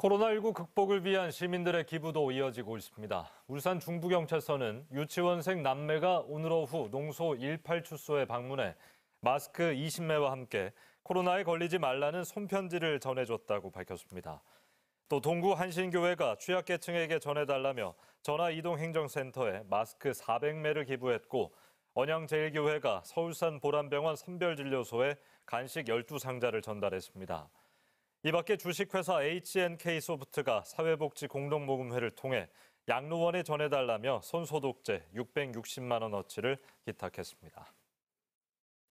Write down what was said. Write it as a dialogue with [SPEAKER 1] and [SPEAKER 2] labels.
[SPEAKER 1] 코로나19 극복을 위한 시민들의 기부도 이어지고 있습니다. 울산 중부경찰서는 유치원생 남매가 오늘 오후 농소 18출소에 방문해 마스크 20매와 함께 코로나에 걸리지 말라는 손편지를 전해줬다고 밝혔습니다. 또 동구 한신교회가 취약계층에게 전해달라며 전화이동행정센터에 마스크 400매를 기부했고 언양제일교회가 서울산 보람병원 선별진료소에 간식 12상자를 전달했습니다. 이밖에 주식회사 HNK소프트가 사회복지 공동모금회를 통해 양로원에 전해달라며 손소독제 660만 원어치를 기탁했습니다.